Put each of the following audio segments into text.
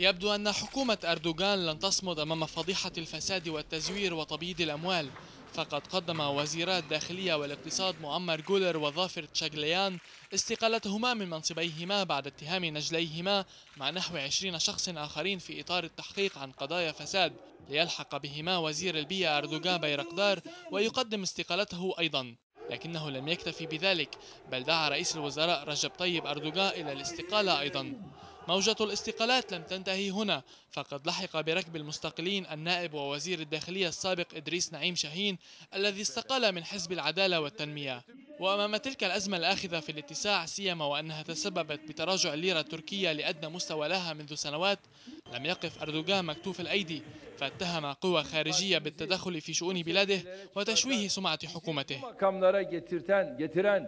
يبدو أن حكومة أردوغان لن تصمد أمام فضيحة الفساد والتزوير وتبييض الأموال فقد قدم وزيرا الداخلية والاقتصاد مؤمر جولر وظافر تشاغليان استقالتهما من منصبيهما بعد اتهام نجليهما مع نحو 20 شخص آخرين في إطار التحقيق عن قضايا فساد ليلحق بهما وزير البيئة أردوغان بيرقدار ويقدم استقالته أيضا لكنه لم يكتفي بذلك بل دعا رئيس الوزراء رجب طيب أردوغان إلى الاستقالة أيضا موجة الاستقالات لم تنتهي هنا فقد لحق بركب المستقلين النائب ووزير الداخلية السابق إدريس نعيم شاهين الذي استقال من حزب العدالة والتنمية وأمام تلك الأزمة الآخذة في الاتساع سيما وأنها تسببت بتراجع الليرة التركية لأدنى مستوى لها منذ سنوات لم يقف أردوغان مكتوف الأيدي فاتهم قوى خارجية بالتدخل في شؤون بلاده وتشويه سمعة حكومته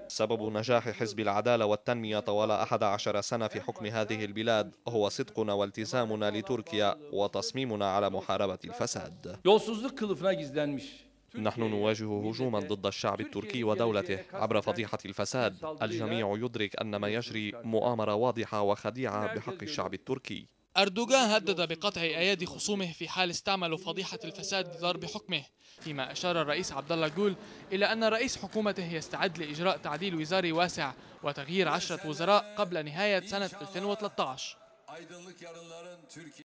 سبب نجاح حزب العدالة والتنمية طوال 11 سنة في حكم هذه البلاد هو صدقنا والتزامنا لتركيا وتصميمنا على محاربة الفساد نحن نواجه هجوما ضد الشعب التركي ودولته عبر فضيحة الفساد الجميع يدرك أن ما يجري مؤامرة واضحة وخديعة بحق الشعب التركي أردوغان هدد بقطع أيادي خصومه في حال استعملوا فضيحة الفساد لضرب حكمه فيما أشار الرئيس عبد الله جول إلى أن رئيس حكومته يستعد لإجراء تعديل وزاري واسع وتغيير عشرة وزراء قبل نهاية سنة 2013